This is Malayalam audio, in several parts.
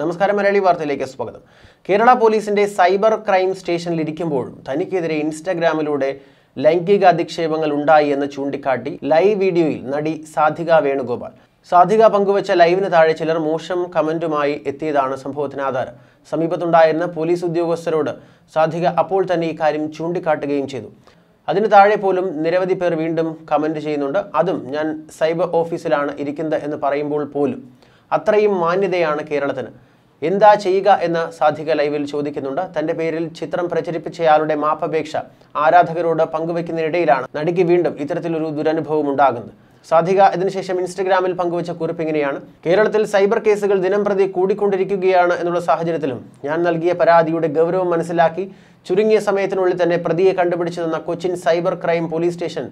നമസ്കാരം മലയാളി വാർത്തയിലേക്ക് സ്വാഗതം കേരള പോലീസിന്റെ സൈബർ ക്രൈം സ്റ്റേഷനിൽ ഇരിക്കുമ്പോഴും തനിക്കെതിരെ ഇൻസ്റ്റാഗ്രാമിലൂടെ ലൈംഗിക അധിക്ഷേപങ്ങൾ ഉണ്ടായി എന്ന് ചൂണ്ടിക്കാട്ടി ലൈവ് വീഡിയോയിൽ നടി സാധിക വേണുഗോപാൽ സാധിക പങ്കുവച്ച ലൈവിന് താഴെ ചിലർ മോശം കമന്റുമായി എത്തിയതാണ് സംഭവത്തിന് ആധാരം സമീപത്തുണ്ടായിരുന്ന പോലീസ് ഉദ്യോഗസ്ഥരോട് സാധിക അപ്പോൾ തന്നെ ഈ കാര്യം ചൂണ്ടിക്കാട്ടുകയും ചെയ്തു അതിന് താഴെ പോലും നിരവധി പേർ വീണ്ടും കമൻറ്റ് ചെയ്യുന്നുണ്ട് അതും ഞാൻ സൈബർ ഓഫീസിലാണ് ഇരിക്കുന്നത് എന്ന് പറയുമ്പോൾ പോലും അത്രയും മാന്യതയാണ് കേരളത്തിന് എന്താ ചെയ്യുക എന്ന് സാധിക ലൈവിൽ ചോദിക്കുന്നുണ്ട് തന്റെ പേരിൽ ചിത്രം പ്രചരിപ്പിച്ചയാളുടെ മാപ്പപേക്ഷ ആരാധകരോട് പങ്കുവെക്കുന്നതിനിടയിലാണ് നടിക്ക് വീണ്ടും ഇത്തരത്തിലൊരു ദുരനുഭവം ഉണ്ടാകുന്നത് സാധിക ഇതിനുശേഷം ഇൻസ്റ്റഗ്രാമിൽ പങ്കുവച്ച കുറിപ്പ് ഇങ്ങനെയാണ് കേരളത്തിൽ സൈബർ കേസുകൾ ദിനംപ്രതി കൂടിക്കൊണ്ടിരിക്കുകയാണ് എന്നുള്ള സാഹചര്യത്തിലും ഞാൻ നൽകിയ പരാതിയുടെ ഗൗരവം മനസ്സിലാക്കി ചുരുങ്ങിയ സമയത്തിനുള്ളിൽ തന്നെ പ്രതിയെ കണ്ടുപിടിച്ചു തന്ന Cochin cyber crime police station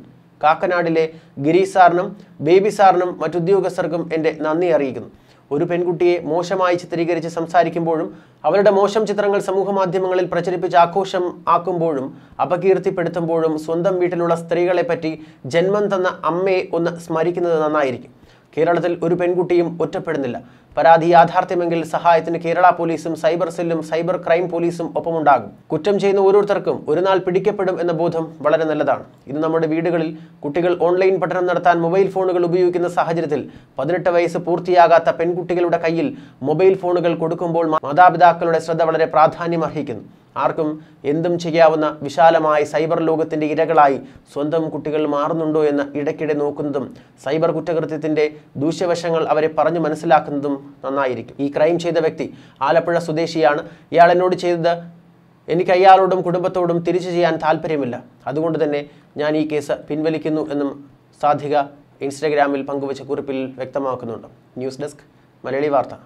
കാക്കനാടിലെ ഗിരി സാറിനും ബേബി സാറിനും മറ്റുദ്യോഗസ്ഥർക്കും എൻ്റെ നന്ദി അറിയിക്കുന്നു ഒരു പെൺകുട്ടിയെ മോശമായി ചിത്രീകരിച്ച് സംസാരിക്കുമ്പോഴും അവരുടെ മോശം ചിത്രങ്ങൾ സമൂഹമാധ്യമങ്ങളിൽ പ്രചരിപ്പിച്ച് ആഘോഷം ആക്കുമ്പോഴും അപകീർത്തിപ്പെടുത്തുമ്പോഴും സ്വന്തം വീട്ടിലുള്ള സ്ത്രീകളെപ്പറ്റി ജന്മം തന്ന അമ്മയെ ഒന്ന് സ്മരിക്കുന്നത് നന്നായിരിക്കും കേരളത്തിൽ ഒരു പെൺകുട്ടിയും ഒറ്റപ്പെടുന്നില്ല പരാതി യാഥാർത്ഥ്യമെങ്കിൽ സഹായത്തിന് കേരള പോലീസും സൈബർ സെല്ലും സൈബർ ക്രൈം പോലീസും ഒപ്പമുണ്ടാകും കുറ്റം ചെയ്യുന്ന ഓരോരുത്തർക്കും ഒരു നാൾ പിടിക്കപ്പെടും എന്ന ബോധം വളരെ നല്ലതാണ് ഇത് നമ്മുടെ വീടുകളിൽ കുട്ടികൾ ഓൺലൈൻ പഠനം നടത്താൻ മൊബൈൽ ഫോണുകൾ ഉപയോഗിക്കുന്ന സാഹചര്യത്തിൽ പതിനെട്ട് വയസ്സ് പൂർത്തിയാകാത്ത പെൺകുട്ടികളുടെ കയ്യിൽ മൊബൈൽ ഫോണുകൾ കൊടുക്കുമ്പോൾ മാതാപിതാക്കളുടെ ശ്രദ്ധ വളരെ പ്രാധാന്യം അർഹിക്കുന്നു ആർക്കും എന്തും ചെയ്യാവുന്ന വിശാലമായ സൈബർ ലോകത്തിൻ്റെ ഇരകളായി സ്വന്തം കുട്ടികൾ മാറുന്നുണ്ടോ എന്ന് ഇടയ്ക്കിടെ നോക്കുന്നതും സൈബർ കുറ്റകൃത്യത്തിൻ്റെ ദൂഷ്യവശങ്ങൾ അവരെ പറഞ്ഞു മനസ്സിലാക്കുന്നതും നന്നായിരിക്കും ഈ ക്രൈം ചെയ്ത വ്യക്തി ആലപ്പുഴ സ്വദേശിയാണ് ഇയാൾ എന്നോട് ചെയ്തത് എനിക്ക് അയാളോടും കുടുംബത്തോടും തിരിച്ചു ചെയ്യാൻ താല്പര്യമില്ല അതുകൊണ്ട് തന്നെ ഞാൻ ഈ കേസ് പിൻവലിക്കുന്നു എന്നും സാധിക ഇൻസ്റ്റഗ്രാമിൽ പങ്കുവച്ച കുറിപ്പിൽ വ്യക്തമാക്കുന്നുണ്ട് ന്യൂസ് ഡെസ്ക് മലയാളി വാർത്ത